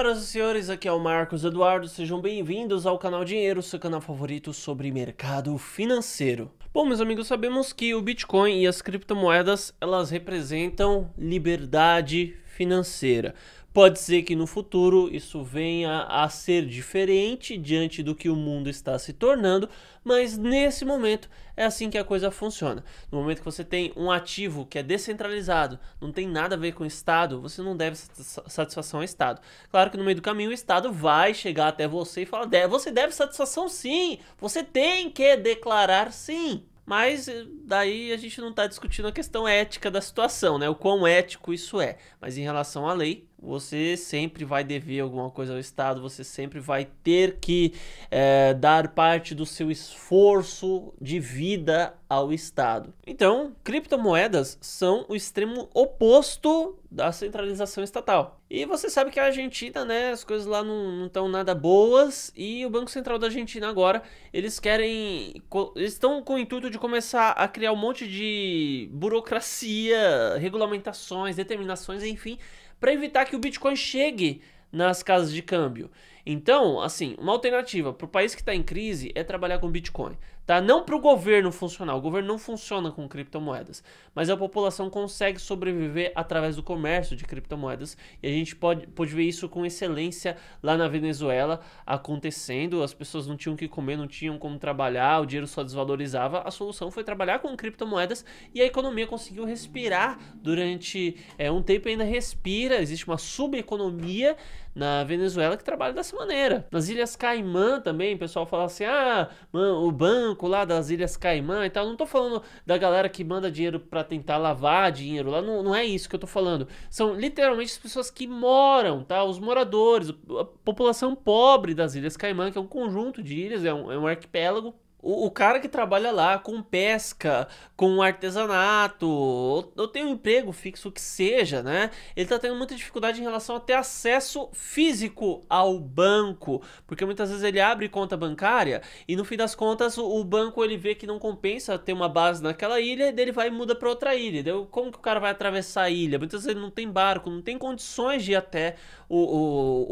Senhoras e senhores, aqui é o Marcos Eduardo, sejam bem-vindos ao canal Dinheiro, seu canal favorito sobre mercado financeiro. Bom, meus amigos, sabemos que o Bitcoin e as criptomoedas, elas representam liberdade financeira. Pode ser que no futuro isso venha a ser diferente diante do que o mundo está se tornando, mas nesse momento é assim que a coisa funciona. No momento que você tem um ativo que é descentralizado, não tem nada a ver com o Estado, você não deve satisfação ao Estado. Claro que no meio do caminho o Estado vai chegar até você e falar: você deve satisfação sim, você tem que declarar sim. Mas eh, daí a gente não está discutindo a questão ética da situação, né? O quão ético isso é. Mas em relação à lei, você sempre vai dever alguma coisa ao Estado, você sempre vai ter que é, dar parte do seu esforço de vida ao Estado. Então, criptomoedas são o extremo oposto da centralização estatal. E você sabe que a Argentina, né, as coisas lá não estão nada boas e o Banco Central da Argentina agora, eles querem, estão com o intuito de começar a criar um monte de burocracia, regulamentações, determinações, enfim, para evitar que o Bitcoin chegue nas casas de câmbio. Então, assim, uma alternativa para o país que está em crise é trabalhar com Bitcoin. Tá? Não para o governo funcionar, o governo não funciona com criptomoedas, mas a população consegue sobreviver através do comércio de criptomoedas e a gente pode, pode ver isso com excelência lá na Venezuela acontecendo. As pessoas não tinham que comer, não tinham como trabalhar, o dinheiro só desvalorizava. A solução foi trabalhar com criptomoedas e a economia conseguiu respirar durante é, um tempo ainda respira. Existe uma subeconomia na Venezuela que trabalha dessa maneira. Nas Ilhas Caimã também, o pessoal fala assim: ah, mano, o banco lá das Ilhas Caimã e tal. Não tô falando da galera que manda dinheiro para tentar lavar dinheiro lá. Não, não é isso que eu tô falando. São literalmente as pessoas que moram, tá? Os moradores, a população pobre das Ilhas Caimã, que é um conjunto de ilhas, é um, é um arquipélago o, o, cara que trabalha lá com pesca, com artesanato, ou, ou, tem um emprego fixo que seja, né? Ele tá tendo muita dificuldade em relação a ter acesso físico ao banco, porque muitas vezes ele abre conta bancária e no fim das contas o, o banco ele vê que não compensa ter uma base naquela ilha e dele vai e muda para outra ilha. Entendeu? Como que o cara vai atravessar a ilha? Muitas vezes ele não tem barco, não tem condições de ir até o,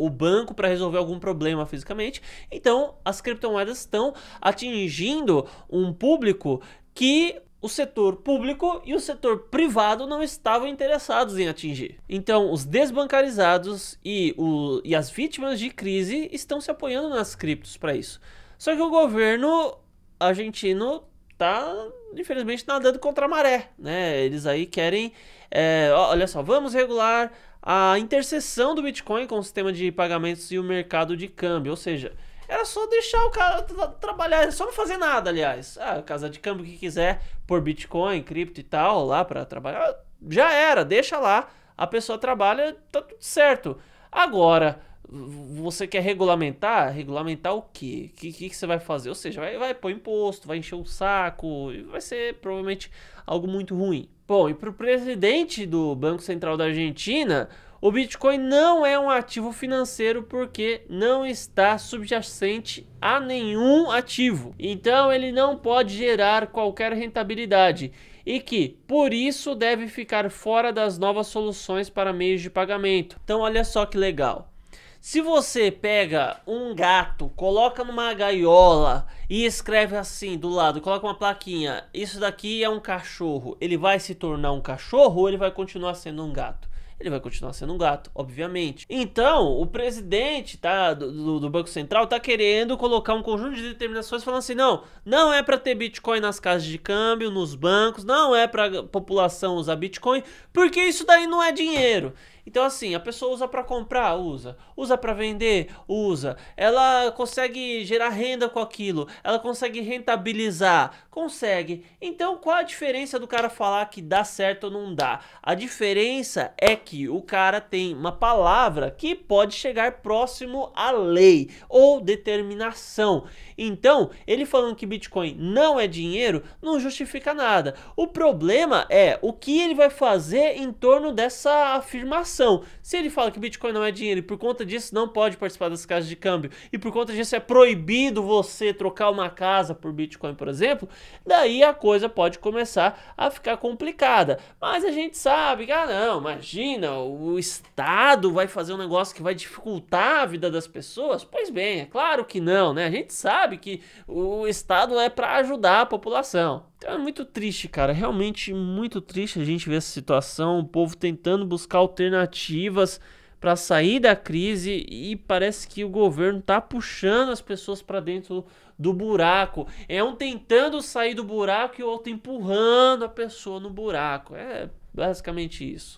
o, o banco para resolver algum problema fisicamente. Então as criptomoedas estão atingindo atingindo um público que o setor público e o setor privado não estavam interessados em atingir. Então, os desbancarizados e, o, e as vítimas de crise estão se apoiando nas criptos para isso. Só que o governo argentino tá, infelizmente, nadando contra a maré, né? Eles aí querem, é, olha só, vamos regular a interseção do Bitcoin com o sistema de pagamentos e o mercado de câmbio, ou seja, era só deixar o cara tra trabalhar, só não fazer nada, aliás. Ah, casa de câmbio que quiser, por Bitcoin, cripto e tal, lá para trabalhar. Já era, deixa lá, a pessoa trabalha, tá tudo certo. Agora, você quer regulamentar? Regulamentar o quê? O que, que, que, você vai fazer? Ou seja, vai, vai pôr imposto, vai encher o saco, vai ser provavelmente algo muito ruim. Bom, e para o presidente do Banco Central da Argentina, o Bitcoin não é um ativo financeiro porque não está subjacente a nenhum ativo. Então ele não pode gerar qualquer rentabilidade e que, por isso, deve ficar fora das novas soluções para meios de pagamento. Então olha só que legal. Se você pega um gato, coloca numa gaiola e escreve assim do lado, coloca uma plaquinha, isso daqui é um cachorro, ele vai se tornar um cachorro ou ele vai continuar sendo um gato? ele vai continuar sendo um gato, obviamente. Então, o presidente tá, do, do Banco Central tá querendo colocar um conjunto de determinações falando assim: não, não é para ter Bitcoin nas casas de câmbio, nos bancos, não é para população usar Bitcoin, porque isso daí não é dinheiro. Então assim, a pessoa usa para comprar, usa, usa para vender, usa. Ela consegue gerar renda com aquilo, ela consegue rentabilizar, consegue. Então qual a diferença do cara falar que dá certo ou não dá? A diferença é que o cara tem uma palavra que pode chegar próximo à lei ou determinação. Então, ele falando que Bitcoin não é dinheiro não justifica nada. O problema é o que ele vai fazer em torno dessa afirmação se ele fala que Bitcoin não é dinheiro e por conta disso não pode participar das casas de câmbio e por conta disso é proibido você trocar uma casa por Bitcoin, por exemplo, daí a coisa pode começar a ficar complicada. Mas a gente sabe que, ah, não, imagina, o Estado vai fazer um negócio que vai dificultar a vida das pessoas? Pois bem, é claro que não, né? A gente sabe que o Estado é para ajudar a população. Então é muito triste, cara. Realmente muito triste a gente ver essa situação. O povo tentando buscar alternativas para sair da crise e parece que o governo tá puxando as pessoas para dentro do buraco. É um tentando sair do buraco e o outro empurrando a pessoa no buraco. É basicamente isso.